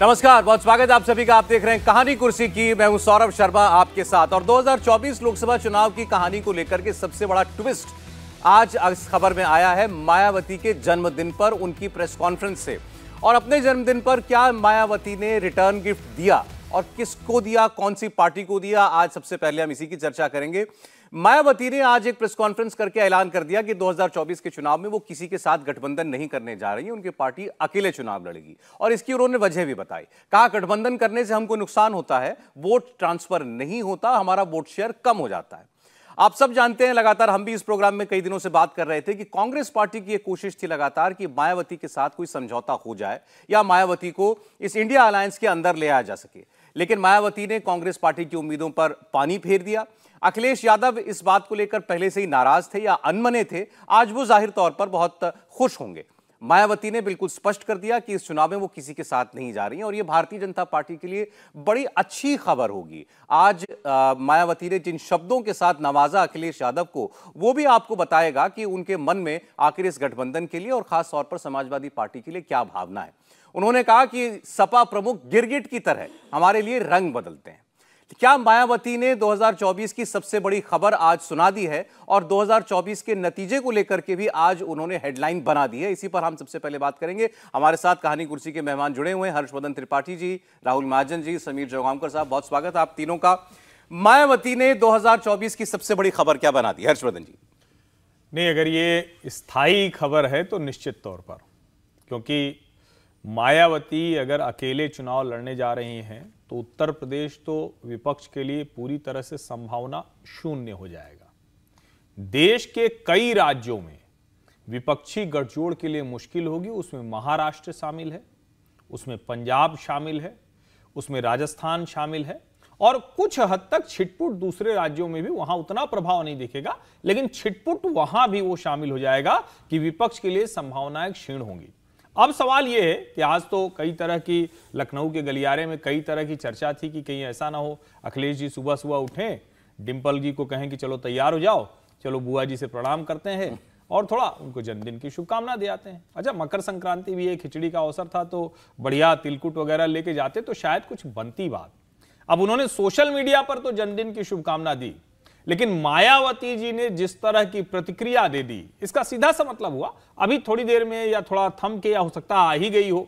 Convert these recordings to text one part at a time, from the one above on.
नमस्कार बहुत स्वागत आप सभी का आप देख रहे हैं कहानी कुर्सी की मैं हूं सौरभ शर्मा आपके साथ और 2024 लोकसभा चुनाव की कहानी को लेकर के सबसे बड़ा ट्विस्ट आज इस खबर में आया है मायावती के जन्मदिन पर उनकी प्रेस कॉन्फ्रेंस से और अपने जन्मदिन पर क्या मायावती ने रिटर्न गिफ्ट दिया और किसको दिया कौन सी पार्टी को दिया आज सबसे पहले हम इसी की चर्चा करेंगे मायावती ने आज एक प्रेस कॉन्फ्रेंस करके ऐलान कर दिया कि 2024 के चुनाव में वो किसी के साथ गठबंधन नहीं करने जा रही उनकी पार्टी अकेले चुनाव लड़ेगी और इसकी उन्होंने वजह भी बताई कहा गठबंधन करने से हमको नुकसान होता है वोट ट्रांसफर नहीं होता हमारा वोट शेयर कम हो जाता है आप सब जानते हैं लगातार हम भी इस प्रोग्राम में कई दिनों से बात कर रहे थे कि कांग्रेस पार्टी की एक कोशिश थी लगातार कि मायावती के साथ कोई समझौता हो जाए या मायावती को इस इंडिया अलायंस के अंदर ले आया जा सके लेकिन मायावती ने कांग्रेस पार्टी की उम्मीदों पर पानी फेर दिया अखिलेश यादव इस बात को लेकर पहले से ही नाराज थे या अनमने थे आज वो जाहिर तौर पर बहुत खुश होंगे मायावती ने बिल्कुल स्पष्ट कर दिया कि इस चुनाव में वो किसी के साथ नहीं जा रही हैं और ये भारतीय जनता पार्टी के लिए बड़ी अच्छी खबर होगी आज मायावती ने जिन शब्दों के साथ नवाजा अखिलेश यादव को वो भी आपको बताएगा कि उनके मन में आखिर इस गठबंधन के लिए और खास तौर पर समाजवादी पार्टी के लिए क्या भावना है उन्होंने कहा कि सपा प्रमुख गिरगिट की तरह हमारे लिए रंग बदलते हैं क्या मायावती ने 2024 की सबसे बड़ी खबर आज सुना दी है और 2024 के नतीजे को लेकर के भी आज उन्होंने हेडलाइन बना दी है इसी पर हम सबसे पहले बात करेंगे हमारे साथ कहानी कुर्सी के मेहमान जुड़े हुए हैं हर्षवर्धन त्रिपाठी जी राहुल महाजन जी समीर जगवामकर साहब बहुत स्वागत है आप तीनों का मायावती ने 2024 की सबसे बड़ी खबर क्या बना दी हर्षवर्धन जी नहीं अगर ये स्थायी खबर है तो निश्चित तौर पर क्योंकि मायावती अगर अकेले चुनाव लड़ने जा रही हैं तो उत्तर प्रदेश तो विपक्ष के लिए पूरी तरह से संभावना शून्य हो जाएगा देश के कई राज्यों में विपक्षी गठजोड़ के लिए मुश्किल होगी उसमें महाराष्ट्र शामिल है उसमें पंजाब शामिल है उसमें राजस्थान शामिल है और कुछ हद तक छिटपुट दूसरे राज्यों में भी वहां उतना प्रभाव नहीं दिखेगा लेकिन छिटपुट वहां भी वो शामिल हो जाएगा कि विपक्ष के लिए संभावनाएं क्षीण होंगी अब सवाल ये है कि आज तो कई तरह की लखनऊ के गलियारे में कई तरह की चर्चा थी कि कहीं ऐसा ना हो अखिलेश जी सुबह सुबह उठें डिम्पल जी को कहें कि चलो तैयार हो जाओ चलो बुआ जी से प्रणाम करते हैं और थोड़ा उनको जन्मदिन की शुभकामना दे आते हैं अच्छा मकर संक्रांति भी एक खिचड़ी का अवसर था तो बढ़िया तिलकुट वगैरह लेके जाते तो शायद कुछ बनती बात अब उन्होंने सोशल मीडिया पर तो जन्मदिन की शुभकामना दी लेकिन मायावती जी ने जिस तरह की प्रतिक्रिया दे दी इसका सीधा सा मतलब हुआ अभी थोड़ी देर में या थोड़ा थम के या हो सकता आ ही गई हो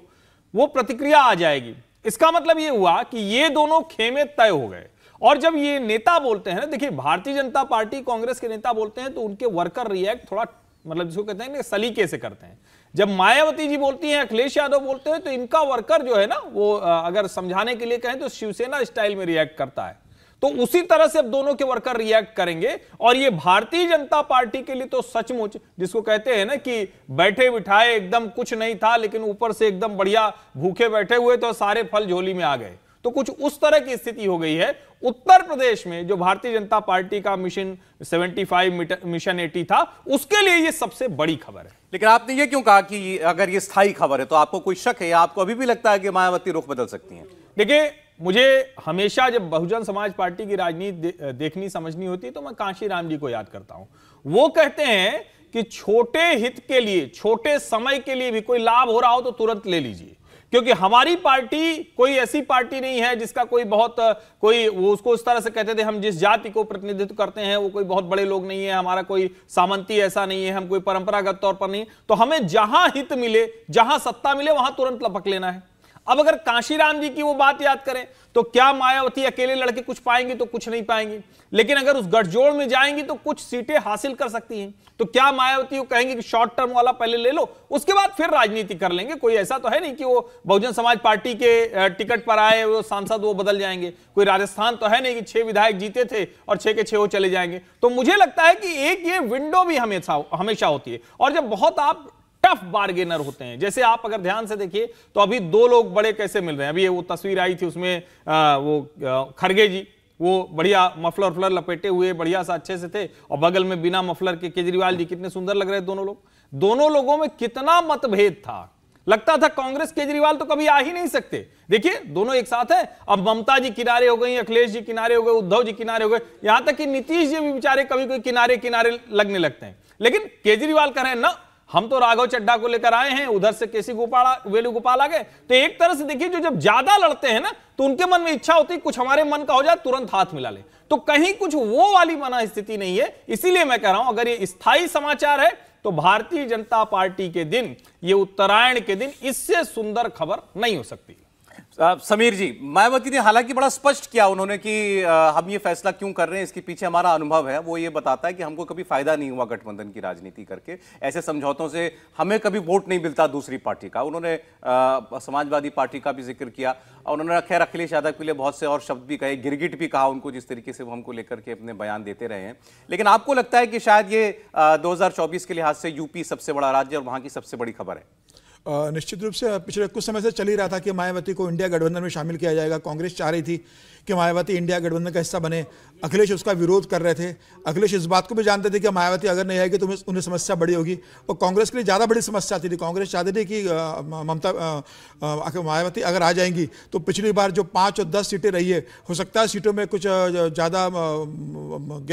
वो प्रतिक्रिया आ जाएगी इसका मतलब ये हुआ कि ये दोनों खेमे तय हो गए और जब ये नेता बोलते हैं ना देखिए भारतीय जनता पार्टी कांग्रेस के नेता बोलते हैं तो उनके वर्कर रिएक्ट थोड़ा मतलब जिसको कहते हैं ना सलीके से करते हैं जब मायावती जी बोलती हैं अखिलेश यादव बोलते हैं तो इनका वर्कर जो है ना वो अगर समझाने के लिए कहें तो शिवसेना स्टाइल में रिएक्ट करता है तो उसी तरह से अब दोनों के वर्कर रिएक्ट करेंगे और ये भारतीय जनता पार्टी के लिए तो सचमुच जिसको कहते हैं ना कि बैठे बिठाए एकदम कुछ नहीं था लेकिन ऊपर से एकदम बढ़िया भूखे बैठे हुए तो सारे फल झोली में आ गए तो कुछ उस तरह की स्थिति हो गई है उत्तर प्रदेश में जो भारतीय जनता पार्टी का मिशन 75 मिशन 80 था उसके लिए ये सबसे बड़ी खबर है लेकिन आपने ये क्यों कहा कि अगर ये स्थायी खबर है तो आपको कोई शक है आपको अभी भी लगता है कि मायावती रुख बदल सकती है देखिए मुझे हमेशा जब बहुजन समाज पार्टी की राजनीति दे, देखनी समझनी होती तो मैं राम जी को याद करता हूं वो कहते हैं कि छोटे हित के लिए छोटे समय के लिए भी कोई लाभ हो रहा हो तो तुरंत ले लीजिए क्योंकि हमारी पार्टी कोई ऐसी पार्टी नहीं है जिसका कोई बहुत कोई वो उसको उस तरह से कहते थे हम जिस जाति को प्रतिनिधित्व करते हैं वो कोई बहुत बड़े लोग नहीं है हमारा कोई सामंती ऐसा नहीं है हम कोई परंपरागत तौर पर नहीं तो हमें जहां हित मिले जहां सत्ता मिले वहां तुरंत लपक लेना है अब अगर काशीराम जी की वो बात याद करें तो क्या मायावती अकेले लड़के कुछ पाएंगे तो कुछ नहीं पाएंगे लेकिन अगर उस गठजोड़ में जाएंगी तो कुछ सीटें हासिल कर सकती हैं तो क्या मायावती वो कहेंगे कि शॉर्ट टर्म वाला पहले ले लो उसके बाद फिर राजनीति कर लेंगे कोई ऐसा तो है नहीं कि वो बहुजन समाज पार्टी के टिकट पर आए वो सांसद वो बदल जाएंगे कोई राजस्थान तो है नहीं कि छह विधायक जीते थे और छह के छह वो चले जाएंगे तो मुझे लगता है कि एक ये विंडो भी हमेशा हमेशा होती है और जब बहुत आप टफ बार्गेनर होते हैं जैसे आप अगर ध्यान से देखिए तो अभी दो लोग बड़े कैसे मिल रहे हैं अभी वो तस्वीर आई थी उसमें आ, वो खरगे जी वो बढ़िया मफलर फलर लपेटे हुए बढ़िया सा अच्छे से थे और बगल में बिना मफलर के केजरीवाल जी कितने सुंदर लग रहे दोनों लोग दोनों लोगों में कितना मतभेद था लगता था कांग्रेस केजरीवाल तो कभी आ ही नहीं सकते देखिए दोनों एक साथ हैं अब ममता जी किनारे हो गई अखिलेश जी किनारे हो गए उद्धव जी किनारे हो गए यहां तक कि नीतीश जी भी बेचारे कभी कोई किनारे किनारे लगने लगते हैं लेकिन केजरीवाल कह रहे हैं ना हम तो राघव चड्डा को लेकर आए हैं उधर से केसी गोपाल वेलुगोपाल आ गए तो एक तरह से देखिए जो जब ज्यादा लड़ते हैं ना तो उनके मन में इच्छा होती है कुछ हमारे मन का हो जाए तुरंत हाथ मिला ले तो कहीं कुछ वो वाली मना स्थिति नहीं है इसीलिए मैं कह रहा हूं अगर ये स्थायी समाचार है तो भारतीय जनता पार्टी के दिन ये उत्तरायण के दिन इससे सुंदर खबर नहीं हो सकती समीर जी मायावती ने हालांकि बड़ा स्पष्ट किया उन्होंने कि हम ये फैसला क्यों कर रहे हैं इसके पीछे हमारा अनुभव है वो ये बताता है कि हमको कभी फायदा नहीं हुआ गठबंधन की राजनीति करके ऐसे समझौतों से हमें कभी वोट नहीं मिलता दूसरी पार्टी का उन्होंने समाजवादी पार्टी का भी जिक्र किया और उन्होंने खैर अखिलेश यादव के लिए बहुत से और शब्द भी कहे गिरगिट भी कहा उनको जिस तरीके से वो हमको लेकर के अपने बयान देते रहे हैं लेकिन आपको लगता है कि शायद ये दो के लिहाज से यूपी सबसे बड़ा राज्य और वहाँ की सबसे बड़ी खबर है निश्चित रूप से पिछले कुछ समय से चल ही रहा था कि मायावती को इंडिया गठबंधन में शामिल किया जाएगा कांग्रेस चाह रही थी कि मायावती इंडिया गठबंधन का हिस्सा बने अखिलेश उसका विरोध कर रहे थे अखिलेश इस बात को भी जानते थे कि मायावती अगर नहीं आएगी तो उन्हें समस्या बड़ी होगी और कांग्रेस के लिए ज़्यादा बड़ी समस्या थी कांग्रेस चाहती थी कि ममता मायावती अगर आ जाएंगी तो पिछली बार जो पाँच और दस सीटें रही है हो सकता है सीटों में कुछ ज़्यादा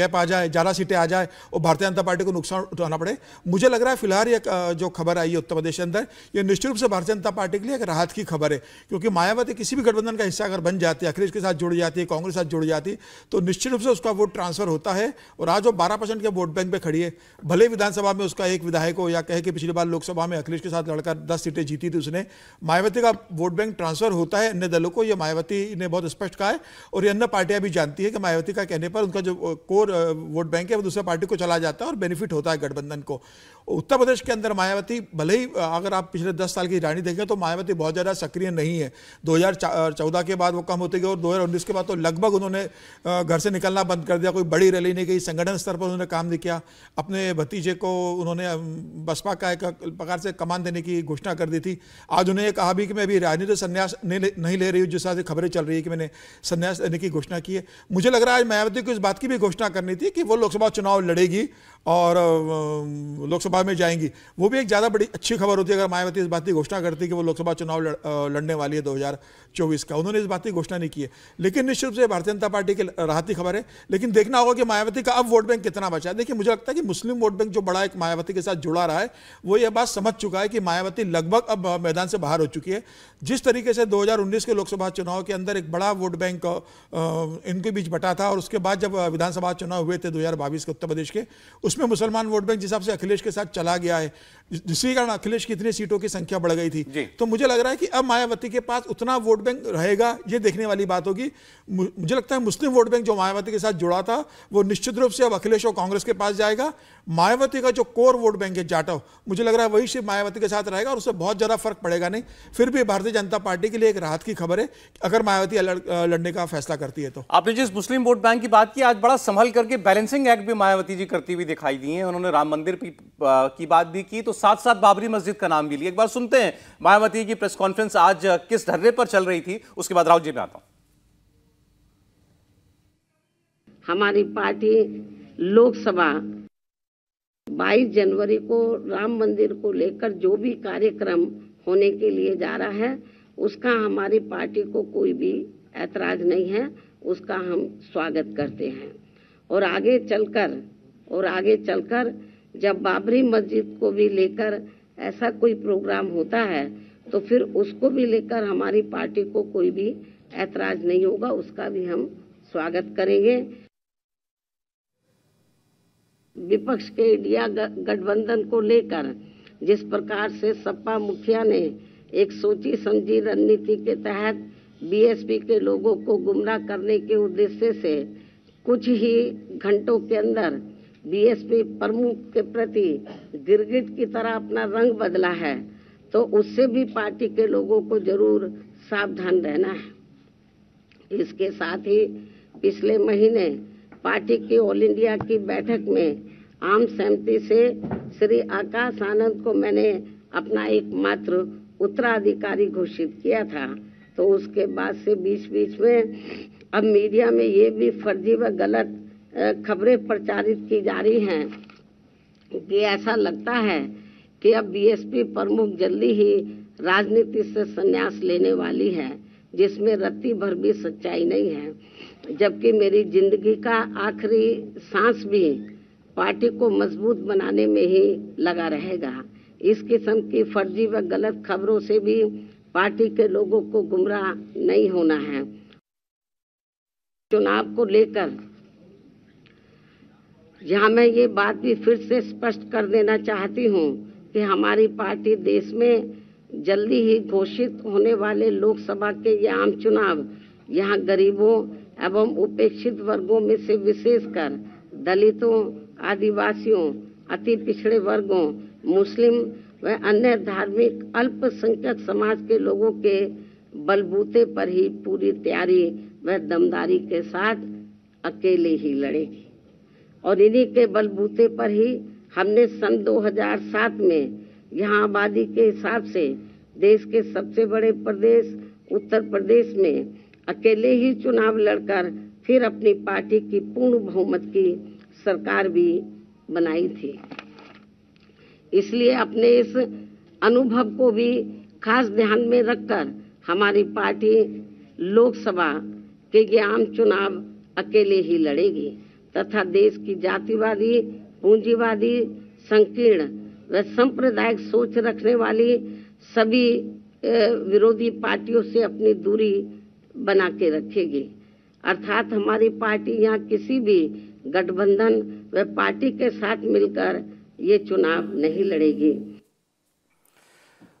गैप आ जाए ज़्यादा सीटें आ जाए और भारतीय जनता पार्टी को नुकसान उठाना पड़े मुझे लग रहा है फिलहाल ये जो खबर आई है उत्तर प्रदेश के अंदर ये निश्चित रूप से भारतीय जनता पार्टी के लिए एक राहत की खबर है क्योंकि मायावती किसी भी गठबंधन का हिस्सा अगर बन जाती है अखिलेश के साथ जुड़ जाती है कांग्रेस के साथ जुड़ जाती तो निश्चित रूप से उसका वोट ट्रांसफर होता है और आज वो 12 परसेंट के वोट बैंक पे खड़ी है भले विधानसभा में उसका एक विधायक हो या कहे कि पिछली बार लोकसभा में अखिलेश के साथ लड़कर 10 सीटें जीती थी उसने मायावती का वोट बैंक ट्रांसफर होता है अन्य दलों को यह मायावती ने बहुत स्पष्ट कहा है और ये अन्य पार्टियां भी जानती है कि मायावती का कहने पर उनका जो कोर वोट बैंक है वो दूसरे पार्टी को चला जाता है और बेनिफिट होता है गठबंधन को उत्तर प्रदेश के अंदर मायावती भले ही अगर आप पिछले दस साल की रानी देखें तो मायावती बहुत ज़्यादा सक्रिय नहीं है 2014 के बाद वो कम होती गई और 2019 के बाद तो लगभग उन्होंने घर से निकलना बंद कर दिया कोई बड़ी रैली नहीं गई संगठन स्तर पर उन्होंने काम नहीं किया अपने भतीजे को उन्होंने बसपा का एक प्रकार से कमान देने की घोषणा कर दी थी आज उन्हें कहा भी कि मैं अभी राजनीति संन्यास नहीं ले रही हूँ जिस तरह से खबरें चल रही है कि मैंने संन्यास लेने की घोषणा की है मुझे लग रहा है आज मायावती को इस बात की भी घोषणा करनी थी कि वो लोकसभा चुनाव लड़ेगी और लोकसभा में जाएंगी वो भी एक ज़्यादा बड़ी अच्छी खबर होती है अगर मायावती इस बात की घोषणा करती कि वो लोकसभा चुनाव लड़, लड़ने वाली है 2024 का उन्होंने इस बात की घोषणा नहीं की है लेकिन निश्चित रूप से भारतीय जनता पार्टी की राहती खबर है लेकिन देखना होगा कि मायावती का अब वोट बैंक कितना बचा है देखिए मुझे लगता है कि मुस्लिम वोट बैंक जो बड़ा एक मायावती के साथ जुड़ा रहा है वो ये बात समझ चुका है कि मायावती लगभग अब मैदान से बाहर हो चुकी है जिस तरीके से दो के लोकसभा चुनाव के अंदर एक बड़ा वोट बैंक इनके बीच बटा था और उसके बाद जब विधानसभा चुनाव हुए थे दो के उत्तर प्रदेश के उस जिसमें मुसलमान वोट बैंक जिस हिसाब से अखिलेश के साथ चला गया है जिसके कारण अखिलेश की इतनी सीटों की संख्या बढ़ गई थी तो मुझे लग रहा है कि अब मायावती के पास उतना वोट बैंक रहेगा ये देखने वाली बात होगी मुझे लगता है मुस्लिम वोट बैंक जो मायावती के साथ जुड़ा था वो निश्चित रूप से अब अखिलेश और कांग्रेस के पास जाएगा मायावती का जो कोर वोट बैंक है जाटव मुझे लग रहा है वही सिर्फ मायावती के साथ रहेगा और उससे बहुत ज़्यादा फर्क पड़ेगा नहीं फिर भी भारतीय जनता पार्टी के लिए एक राहत की खबर है अगर मायावती लड़ने का फैसला करती है तो आपने जिस मुस्लिम वोट बैंक की बात की आज बड़ा संभल करके बैलेंसिंग एक्ट भी मायावती जी करती हुई दिखा दिखाई दी हैं उन्होंने राम मंदिर की की बात भी की तो साथ साथ बाबरी मस्जिद का नाम भी लिया एक बार सुनते हैं मायावती की प्रेस कॉन्फ्रेंस आज किस धरने पर चल रही थी उसके बाद राहुल जी में आता हूँ हमारी पार्टी लोकसभा 22 जनवरी को राम मंदिर को लेकर जो भी कार्यक्रम होने के लिए जा रहा है उसका हमारी पार्टी को कोई भी ऐतराज नहीं है उसका हम स्वागत करते हैं और आगे चलकर और आगे चलकर जब बाबरी मस्जिद को भी लेकर ऐसा कोई प्रोग्राम होता है तो फिर उसको भी लेकर हमारी पार्टी को कोई भी ऐतराज नहीं होगा उसका भी हम स्वागत करेंगे विपक्ष के इंडिया गठबंधन को लेकर जिस प्रकार से सपा मुखिया ने एक सोची समझी रणनीति के तहत बीएसपी के लोगों को गुमराह करने के उद्देश्य से कुछ ही घंटों के अंदर बीएसपी प्रमुख के प्रति गिरगिट की तरह अपना रंग बदला है तो उससे भी पार्टी के लोगों को जरूर सावधान रहना है इसके साथ ही पिछले महीने पार्टी की ऑल इंडिया की बैठक में आम सहमति से श्री आकाश आनंद को मैंने अपना एकमात्र उत्तराधिकारी घोषित किया था तो उसके बाद से बीच बीच में अब मीडिया में ये भी फर्जी व गलत खबरें प्रचारित की जा रही हैं कि ऐसा लगता है कि अब बीएसपी प्रमुख जल्दी ही राजनीति से संन्यास लेने वाली है जिसमें रत्ती भर भी सच्चाई नहीं है जबकि मेरी जिंदगी का आखिरी सांस भी पार्टी को मजबूत बनाने में ही लगा रहेगा इस किस्म की फर्जी व गलत खबरों से भी पार्टी के लोगों को गुमराह नहीं होना है चुनाव को लेकर यहाँ मैं ये बात भी फिर से स्पष्ट कर देना चाहती हूँ कि हमारी पार्टी देश में जल्दी ही घोषित होने वाले लोकसभा के ये आम चुनाव यहाँ गरीबों एवं उपेक्षित वर्गों में से विशेषकर दलितों आदिवासियों अति पिछड़े वर्गों मुस्लिम व अन्य धार्मिक अल्पसंख्यक समाज के लोगों के बलबूते पर ही पूरी तैयारी व दमदारी के साथ अकेले ही लड़ेगी और इन्हीं के बलबूते पर ही हमने सन 2007 में यहाँ आबादी के हिसाब से देश के सबसे बड़े प्रदेश उत्तर प्रदेश में अकेले ही चुनाव लड़कर फिर अपनी पार्टी की पूर्ण बहुमत की सरकार भी बनाई थी इसलिए अपने इस अनुभव को भी खास ध्यान में रखकर हमारी पार्टी लोकसभा के आम चुनाव अकेले ही लड़ेगी तथा देश की जातिवादी पूंजीवादी संकीर्ण व सांप्रदायिक सोच रखने वाली सभी विरोधी पार्टियों से अपनी दूरी बना के रखेगी अर्थात हमारी पार्टी यहाँ किसी भी गठबंधन व पार्टी के साथ मिलकर ये चुनाव नहीं लड़ेगी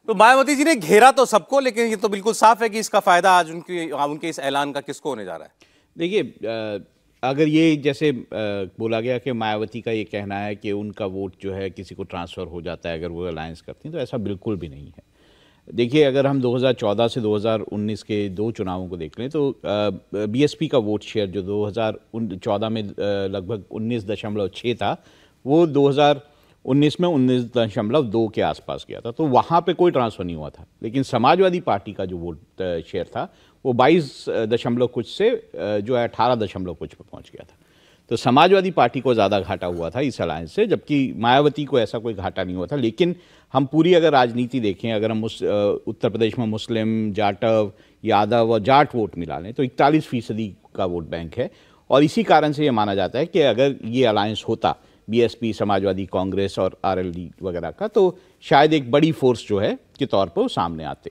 तो मायावती जी ने घेरा तो सबको लेकिन ये तो बिल्कुल साफ है कि इसका फायदा आज उनकी उनके इस ऐलान का किसको होने जा रहा है देखिए अगर ये जैसे बोला गया कि मायावती का ये कहना है कि उनका वोट जो है किसी को ट्रांसफ़र हो जाता है अगर वो अलायंस करती हैं तो ऐसा बिल्कुल भी नहीं है देखिए अगर हम 2014 से 2019 के दो चुनावों को देख लें तो बीएसपी का वोट शेयर जो 2014 में लगभग उन्नीस दशमलव छः था वो 2019 में उन्नीस दशमलव दो के आसपास गया था तो वहाँ पर कोई ट्रांसफ़र नहीं हुआ था लेकिन समाजवादी पार्टी का जो वोट शेयर था वो बाईस दशमलव कुछ से जो है अठारह दशमलव कुछ पर पहुंच गया था तो समाजवादी पार्टी को ज़्यादा घाटा हुआ था इस अलायंस से जबकि मायावती को ऐसा कोई घाटा नहीं हुआ था लेकिन हम पूरी अगर राजनीति देखें अगर हम उस उत्तर प्रदेश में मुस्लिम जाटव यादव और जाट वोट मिला लें तो इकतालीस फीसदी का वोट बैंक है और इसी कारण से ये माना जाता है कि अगर ये अलायंस होता बीएसपी समाजवादी कांग्रेस और आरएलडी वगैरह का तो शायद एक बड़ी फोर्स जो है के तौर पर वो सामने आते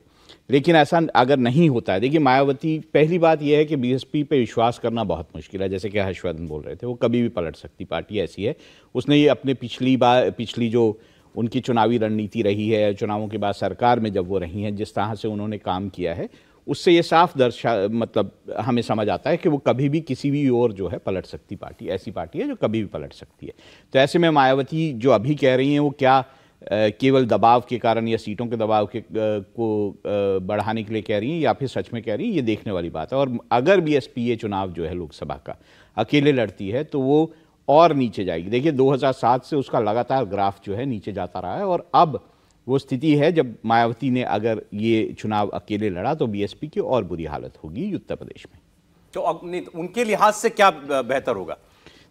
लेकिन ऐसा अगर नहीं होता है देखिए मायावती पहली बात यह है कि बीएसपी पे विश्वास करना बहुत मुश्किल है जैसे कि हर्षवर्धन बोल रहे थे वो कभी भी पलट सकती पार्टी ऐसी है उसने ये अपने पिछली बार पिछली जो उनकी चुनावी रणनीति रही है चुनावों के बाद सरकार में जब वो रही हैं जिस तरह से उन्होंने काम किया है उससे ये साफ दर्शा मतलब हमें समझ आता है कि वो कभी भी किसी भी ओर जो है पलट सकती पार्टी ऐसी पार्टी है जो कभी भी पलट सकती है तो ऐसे में मायावती जो अभी कह रही हैं वो क्या केवल दबाव के कारण या सीटों के दबाव के को बढ़ाने के लिए कह रही हैं या फिर सच में कह रही हैं ये देखने वाली बात है और अगर बी एस पी ये चुनाव जो है लोकसभा का अकेले लड़ती है तो वो और नीचे जाएगी देखिए 2007 से उसका लगातार ग्राफ जो है नीचे जाता रहा है और अब वो स्थिति है जब मायावती ने अगर ये चुनाव अकेले लड़ा तो बी की और बुरी हालत होगी उत्तर प्रदेश में तो उनके लिहाज से क्या बेहतर होगा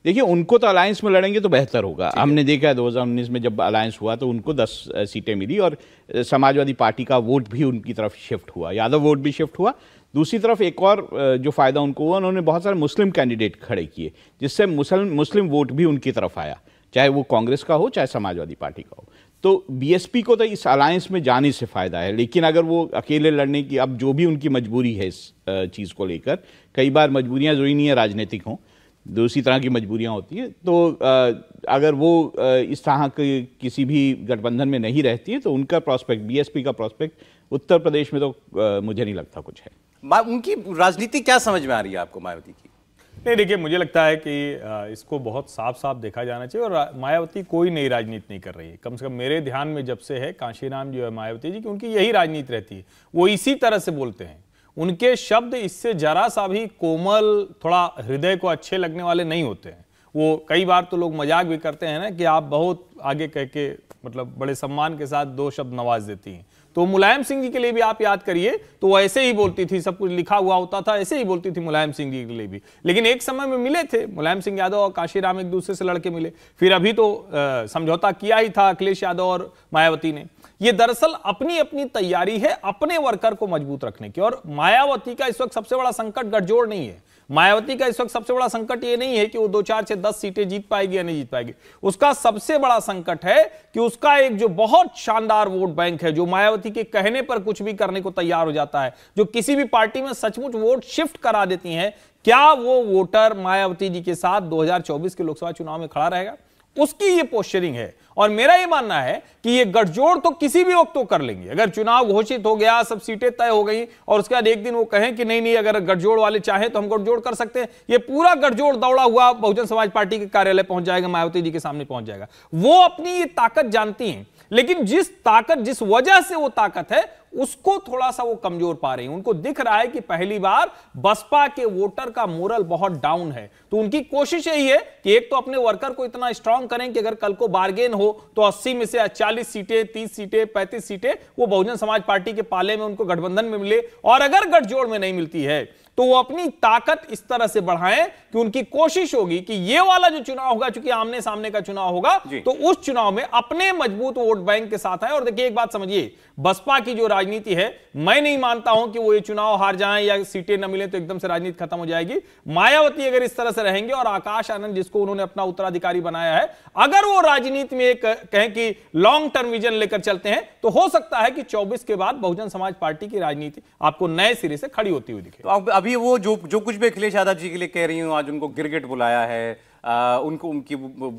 देखिए उनको तो अलायंस में लड़ेंगे तो बेहतर होगा हमने देखा है दो में जब अलायंस हुआ तो उनको 10 सीटें मिली और समाजवादी पार्टी का वोट भी उनकी तरफ शिफ्ट हुआ यादव वोट भी शिफ्ट हुआ दूसरी तरफ एक और जो फ़ायदा उनको हुआ उन्होंने बहुत सारे मुस्लिम कैंडिडेट खड़े किए जिससे मुस्लिम मुस्लिम वोट भी उनकी तरफ आया चाहे वो कांग्रेस का हो चाहे समाजवादी पार्टी का हो तो बीएसपी को तो इस अलायंस में जाने से फ़ायदा है लेकिन अगर वो अकेले लड़ने की अब जो भी उनकी मजबूरी है इस चीज़ को लेकर कई बार मजबूरियाँ जो ही नहीं है राजनीतिक हों दूसरी तरह की मजबूरियां होती है तो अगर वो इस तरह के किसी भी गठबंधन में नहीं रहती है तो उनका प्रॉस्पेक्ट बीएसपी का प्रॉस्पेक्ट उत्तर प्रदेश में तो मुझे नहीं लगता कुछ है उनकी राजनीति क्या समझ में आ रही है आपको मायावती की नहीं देखिए मुझे लगता है कि इसको बहुत साफ साफ देखा जाना चाहिए और मायावती कोई नई राजनीति नहीं कर रही है कम से कम मेरे ध्यान में जब से है कांशीराम जो है मायावती जी की उनकी यही राजनीति रहती है वो इसी तरह से बोलते हैं उनके शब्द इससे जरा सा भी कोमल थोड़ा हृदय को अच्छे लगने वाले नहीं होते हैं वो कई बार तो लोग मजाक भी करते हैं ना कि आप बहुत आगे कह के मतलब बड़े सम्मान के साथ दो शब्द नवाज देती हैं तो मुलायम सिंह जी के लिए भी आप याद करिए तो वो ऐसे ही बोलती थी सब कुछ लिखा हुआ होता था ऐसे ही बोलती थी मुलायम सिंह जी के लिए भी लेकिन एक समय में मिले थे मुलायम सिंह यादव और काशीराम एक दूसरे से लड़के मिले फिर अभी तो समझौता किया ही था अखिलेश यादव और मायावती ने ये दरअसल अपनी अपनी तैयारी है अपने वर्कर को मजबूत रखने की और मायावती का इस वक्त सबसे बड़ा संकट गठजोड़ नहीं है मायावती का इस वक्त सबसे बड़ा संकट ये नहीं है कि वो दो चार से दस सीटें जीत पाएगी या नहीं जीत पाएगी उसका सबसे बड़ा संकट है कि उसका एक जो बहुत शानदार वोट बैंक है जो मायावती सारथी के कहने पर कुछ भी करने को तैयार हो जाता है जो किसी भी पार्टी में सचमुच वोट शिफ्ट करा देती हैं क्या वो वोटर मायावती जी के साथ 2024 के लोकसभा चुनाव में खड़ा रहेगा उसकी ये पोस्टरिंग है और मेरा ये मानना है कि ये गठजोड़ तो किसी भी वक्त तो कर लेंगे अगर चुनाव घोषित हो गया सब सीटें तय हो गई और उसके बाद एक दिन वो कहें कि नहीं नहीं अगर गठजोड़ वाले चाहें तो हम गठजोड़ कर सकते हैं ये पूरा गठजोड़ दौड़ा हुआ बहुजन समाज पार्टी के कार्यालय पहुंच जाएगा मायावती जी के सामने पहुंच जाएगा वो अपनी ये ताकत जानती हैं लेकिन जिस ताकत जिस वजह से वो ताकत है उसको थोड़ा सा वो कमजोर पा रही है उनको दिख रहा है कि पहली बार बसपा के वोटर का मोरल बहुत डाउन है तो उनकी कोशिश यही है कि एक तो अपने वर्कर को इतना स्ट्रांग करें कि अगर कल को बार्गेन हो तो 80 में से 40 सीटें 30 सीटें 35 सीटें वो बहुजन समाज पार्टी के पाले में उनको गठबंधन में मिले और अगर गठजोड़ में नहीं मिलती है तो वो अपनी ताकत इस तरह से बढ़ाएं कि उनकी कोशिश होगी कि ये वाला जो चुनाव होगा चूंकि आमने सामने का चुनाव होगा तो उस चुनाव में अपने मजबूत वोट बैंक के साथ आए और देखिए एक बात समझिए बसपा की जो राजनीति है मैं नहीं मानता हूं कि वो ये चुनाव हार जाए या सीटें न मिले तो एकदम से राजनीति खत्म हो जाएगी मायावती अगर इस तरह से रहेंगे और आकाश आनंद जिसको उन्होंने अपना उत्तराधिकारी बनाया है अगर वो राजनीति में एक कहें कि लॉन्ग टर्म विजन लेकर चलते हैं तो हो सकता है कि 24 के बाद बहुजन समाज पार्टी की राजनीति आपको नए सिरे से खड़ी होती हुई दिखे तो आप अभी वो जो जो कुछ भी अखिलेश यादव जी के लिए कह रही हूँ आज उनको गिरगिट बुलाया है आ, उनको उनकी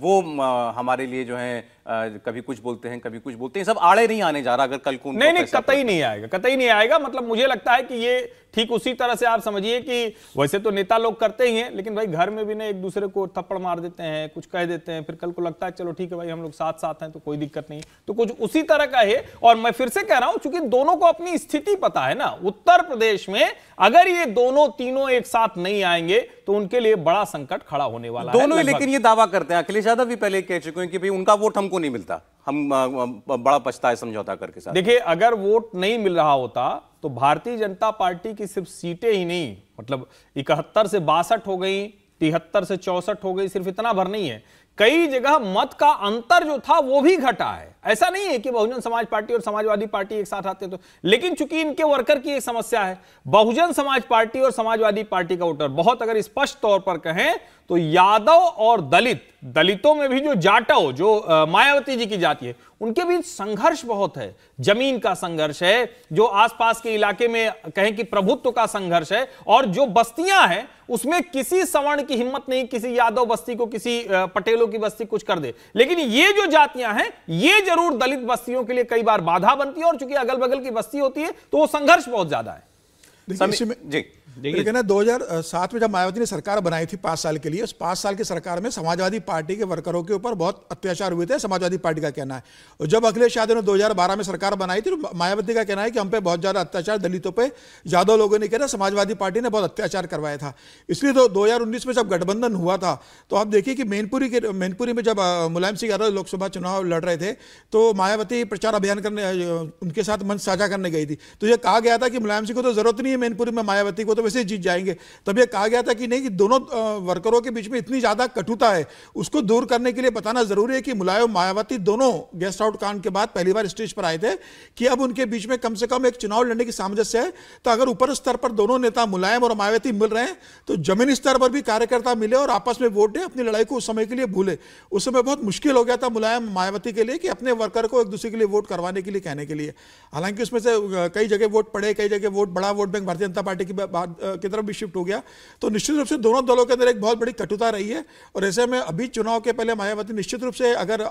वो आ, हमारे लिए जो है आ, कभी कुछ बोलते हैं कभी कुछ बोलते हैं सब आड़े नहीं आने जा रहा अगर कल को नहीं नहीं कतई नहीं आएगा कतई नहीं आएगा मतलब मुझे लगता है कि ये ठीक उसी तरह से आप समझिए कि वैसे तो नेता लोग करते ही हैं लेकिन भाई घर में भी ना एक दूसरे को थप्पड़ मार देते हैं कुछ कह देते हैं फिर कल को लगता है चलो ठीक है भाई हम लोग साथ साथ हैं तो कोई दिक्कत नहीं तो कुछ उसी तरह का है और मैं फिर से कह रहा हूं चूंकि दोनों को अपनी स्थिति पता है ना उत्तर प्रदेश में अगर ये दोनों तीनों एक साथ नहीं आएंगे तो उनके लिए बड़ा संकट खड़ा होने वाला दोनों है लेकिन ये दावा करते हैं अखिलेश यादव भी पहले कह चुके हैं कि भाई उनका वोट हमको नहीं मिलता हम बड़ा पछताए समझौता करके साथ देखिए अगर वोट नहीं मिल रहा होता तो भारतीय जनता पार्टी की सिर्फ सीटें ही नहीं मतलब इकहत्तर से बासठ हो गई तिहत्तर से चौसठ हो गई सिर्फ इतना भर नहीं है कई जगह मत का अंतर जो था वो भी घटा है ऐसा नहीं है कि बहुजन समाज पार्टी और समाजवादी पार्टी एक साथ आते हैं तो लेकिन चूंकि इनके वर्कर की एक समस्या है बहुजन समाज पार्टी और समाजवादी पार्टी का वोटर बहुत अगर स्पष्ट तौर पर कहें तो यादव और दलित दलितों में भी जो जाटव जो मायावती जी की जाति है उनके बीच संघर्ष बहुत है जमीन का संघर्ष है जो आसपास के इलाके में कहें कि प्रभुत्व का संघर्ष है और जो बस्तियां हैं उसमें किसी सवर्ण की हिम्मत नहीं किसी यादव बस्ती को किसी पटेलों की बस्ती कुछ कर दे लेकिन ये जो जातियां हैं ये जरूर दलित बस्तियों के लिए कई बार बाधा बनती है और चूंकि अगल बगल की बस्ती होती है तो वो संघर्ष बहुत ज्यादा है जी देखिए ना सात में जब मायावती ने सरकार बनाई थी पांच साल के लिए उस पांच साल की सरकार में समाजवादी पार्टी के वर्करों के ऊपर बहुत अत्याचार हुए थे समाजवादी पार्टी का कहना है जब अखिलेश यादव ने 2012 में सरकार बनाई थी तो मायावती का कहना है कि हम पे बहुत ज़्यादा अत्याचार दलितों पर ज़्यादा लोगों ने कहना समाजवादी पार्टी ने बहुत अत्याचार करवाया था इसलिए तो दो में जब गठबंधन हुआ था तो आप देखिए कि मैनपुरी के मैनपुरी में जब मुलायम सिंह यादव लोकसभा चुनाव लड़ रहे थे तो मायावती प्रचार अभियान करने उनके साथ मंच साझा करने गई थी तो यह कहा गया था कि मुलायम सिंह को तो जरूरत नहीं है मैनपुरी में मायावती को तो वैसे जीत जाएंगे तब ये कहा गया था कि नहीं कि दोनों वर्करों के बीच में इतनी ज़्यादा कटुता है उसको दूर करने के लिए बताना ज़रूरी है कि मुलायम मायावती दोनों गेस्ट आउट कांड के बाद पहली बार स्टेज पर आए थे कि अब उनके बीच में कम से कम एक चुनाव लड़ने की सामंजस्य है तो अगर ऊपर स्तर पर दोनों नेता मुलायम और मायावती मिल रहे हैं तो जमीनी स्तर पर भी कार्यकर्ता मिले और आपस में वोट दें अपनी लड़ाई को उस समय के लिए भूले उस समय बहुत मुश्किल हो गया था मुलायम मायावती के लिए कि अपने वर्कर को एक दूसरे के लिए वोट करवाने के लिए कहने के लिए हालांकि उसमें से कई जगह वोट पड़े कई जगह वोट बड़ा वोट बैंक भारतीय जनता पार्टी की की तरफ भी शिफ्ट हो गया तो निश्चित रूप से दोनों दलों के अंदर एक बहुत बड़ी कटुता रही है और ऐसे में अभी चुनाव के पहले मायावती निश्चित रूप से अगर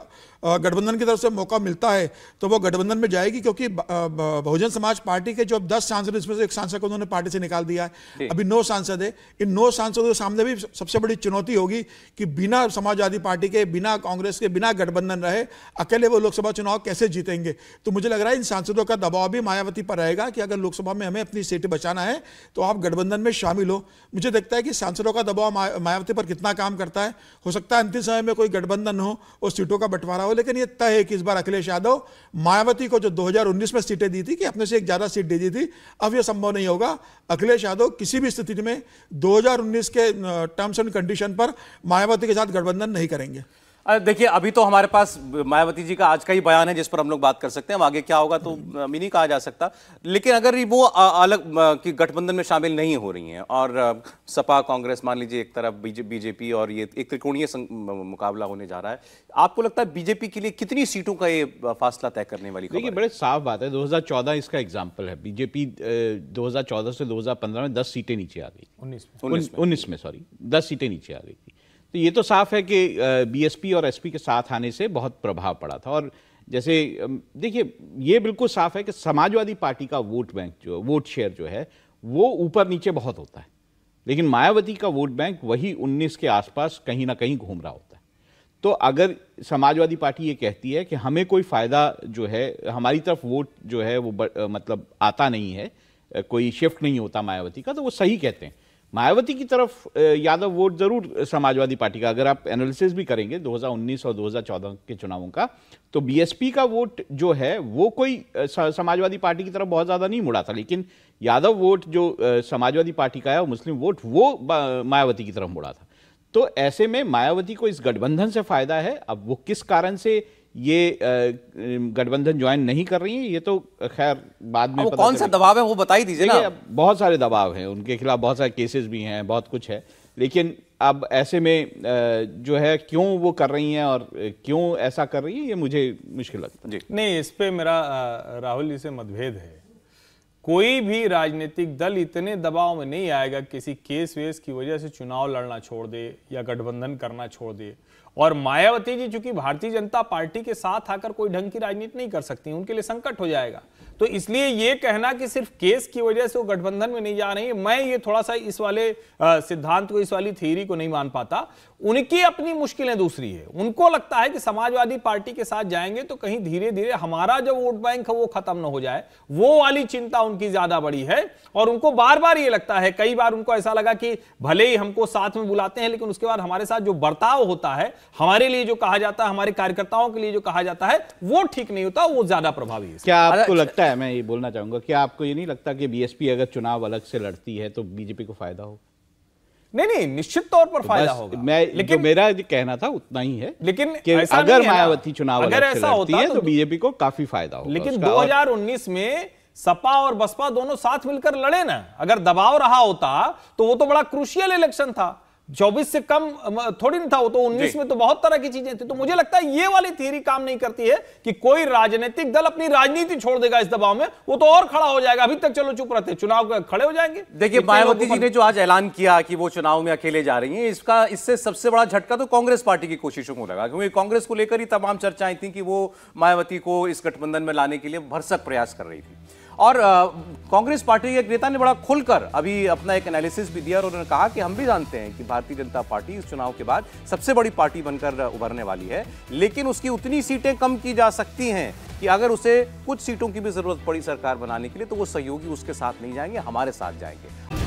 गठबंधन की तरफ से मौका मिलता है तो वो गठबंधन में जाएगी क्योंकि बहुजन समाज पार्टी के जो अब दस सांसद इसमें से एक सांसद को उन्होंने पार्टी से निकाल दिया है अभी नौ सांसद है इन नौ सांसदों के सामने भी सबसे बड़ी चुनौती होगी कि बिना समाजवादी पार्टी के बिना कांग्रेस के बिना गठबंधन रहे अकेले वो लोकसभा चुनाव कैसे जीतेंगे तो मुझे लग रहा है इन सांसदों का दबाव भी मायावती पर रहेगा कि अगर लोकसभा में हमें अपनी सीटें बचाना है तो आप गठबंधन गठबंधन में शामिल हो मुझे देखता है कि सांसदों का दबाव मायावती पर कितना काम करता है हो सकता है अंतिम समय में कोई गठबंधन हो और सीटों का बंटवारा हो लेकिन ये तय है कि इस बार अखिलेश यादव मायावती को जो 2019 में सीटें दी थी कि अपने से एक ज़्यादा सीट दे दी थी अब यह संभव नहीं होगा अखिलेश यादव किसी भी स्थिति में दो के टर्म्स एंड कंडीशन पर मायावती के साथ गठबंधन नहीं करेंगे देखिए अभी तो हमारे पास मायावती जी का आज का ही बयान है जिस पर हम लोग बात कर सकते हैं आगे क्या होगा तो अभी नहीं कहा जा सकता लेकिन अगर वो अलग की गठबंधन में शामिल नहीं हो रही हैं और सपा कांग्रेस मान लीजिए एक तरफ बीजेपी और ये एक त्रिकोणीय मुकाबला होने जा रहा है आपको लगता है बीजेपी के लिए कितनी सीटों का ये फासला तय करने वाली देखिए बड़े साफ बात है दो इसका एग्जाम्पल है बीजेपी दो से दो में दस सीटें नीचे आ गई उन्नीस में में सॉरी दस सीटें नीचे आ गई थी तो ये तो साफ है कि बीएसपी और एसपी के साथ आने से बहुत प्रभाव पड़ा था और जैसे देखिए ये बिल्कुल साफ है कि समाजवादी पार्टी का वोट बैंक जो वोट शेयर जो है वो ऊपर नीचे बहुत होता है लेकिन मायावती का वोट बैंक वही 19 के आसपास कहीं ना कहीं घूम रहा होता है तो अगर समाजवादी पार्टी ये कहती है कि हमें कोई फ़ायदा जो है हमारी तरफ वोट जो है वो ब, मतलब आता नहीं है कोई शिफ्ट नहीं होता मायावती का तो वो सही कहते हैं मायावती की तरफ यादव वोट जरूर समाजवादी पार्टी का अगर आप एनालिसिस भी करेंगे 2019 और 2014 के चुनावों का तो बीएसपी का वोट जो है वो कोई समाजवादी पार्टी की तरफ बहुत ज़्यादा नहीं मुड़ा था लेकिन यादव वोट जो समाजवादी पार्टी का है और मुस्लिम वोट वो मायावती की तरफ मुड़ा था तो ऐसे में मायावती को इस गठबंधन से फायदा है अब वो किस कारण से ये गठबंधन ज्वाइन नहीं कर रही है ये तो खैर बाद में पता कौन सा दबाव है वो बता ही दीजिए ना बहुत सारे दबाव हैं उनके खिलाफ बहुत सारे केसेस भी हैं बहुत कुछ है लेकिन अब ऐसे में जो है क्यों वो कर रही हैं और क्यों ऐसा कर रही है ये मुझे मुश्किल लगता है नहीं इस पर मेरा राहुल जी से मतभेद है कोई भी राजनीतिक दल इतने दबाव में नहीं आएगा किसी केस वेस की वजह से चुनाव लड़ना छोड़ दे या गठबंधन करना छोड़ दे और मायावती जी चूंकि भारतीय जनता पार्टी के साथ आकर कोई ढंग की राजनीति नहीं कर सकती उनके लिए संकट हो जाएगा तो इसलिए ये कहना कि सिर्फ केस की वजह से वो गठबंधन में नहीं जा रही है मैं ये थोड़ा सा इस वाले सिद्धांत को इस वाली थ्योरी को नहीं मान पाता उनकी अपनी मुश्किलें दूसरी है उनको लगता है कि समाजवादी पार्टी के साथ जाएंगे तो कहीं धीरे धीरे हमारा जो वोट बैंक है वो खत्म ना हो जाए वो वाली चिंता उनकी ज्यादा बड़ी है और उनको बार बार ये लगता है कई बार उनको ऐसा लगा कि भले ही हमको साथ में बुलाते हैं लेकिन उसके बाद हमारे साथ जो बर्ताव होता है हमारे लिए जो कहा जाता है हमारे कार्यकर्ताओं के लिए जो कहा जाता है वो ठीक नहीं होता वो ज्यादा प्रभावी है क्या आपको अच्छा, लगता है लगता है मैं ये बोलना चाहूंगा कि आपको ये नहीं लगता कि बीएसपी अगर चुनाव अलग से लड़ती है तो बीजेपी को फायदा हो नहीं नहीं निश्चित तौर पर तो फायदा होगा मैं लेकिन जो मेरा कहना था उतना ही है लेकिन कि अगर मायावती चुनाव अगर ऐसा होती है तो बीजेपी तो को काफी फायदा होगा लेकिन 2019 में सपा और बसपा दोनों साथ मिलकर लड़े ना अगर दबाव रहा होता तो वो तो बड़ा क्रुशियल इलेक्शन था चौबीस से कम थोड़ी ना था वो तो उन्नीस में तो बहुत तरह की चीजें थी तो मुझे लगता है ये वाली थियरी काम नहीं करती है कि कोई राजनीतिक दल अपनी राजनीति छोड़ देगा इस दबाव में वो तो और खड़ा हो जाएगा अभी तक चलो चुप रहते चुनाव खड़े हो जाएंगे देखिए मायावती जी ने जो आज ऐलान किया कि वो चुनाव में अकेले जा रही है इसका इससे सबसे बड़ा झटका तो कांग्रेस पार्टी की कोशिशों को लगा क्योंकि कांग्रेस को लेकर ही तमाम चर्चाएं थी कि वो मायावती को इस गठबंधन में लाने के लिए भरसक प्रयास कर रही थी और कांग्रेस पार्टी के एक नेता ने बड़ा खुलकर अभी अपना एक एनालिसिस भी दिया और उन्होंने कहा कि हम भी जानते हैं कि भारतीय जनता पार्टी इस चुनाव के बाद सबसे बड़ी पार्टी बनकर उभरने वाली है लेकिन उसकी उतनी सीटें कम की जा सकती हैं कि अगर उसे कुछ सीटों की भी जरूरत पड़ी सरकार बनाने के लिए तो वो सहयोगी उसके साथ नहीं जाएंगे हमारे साथ जाएंगे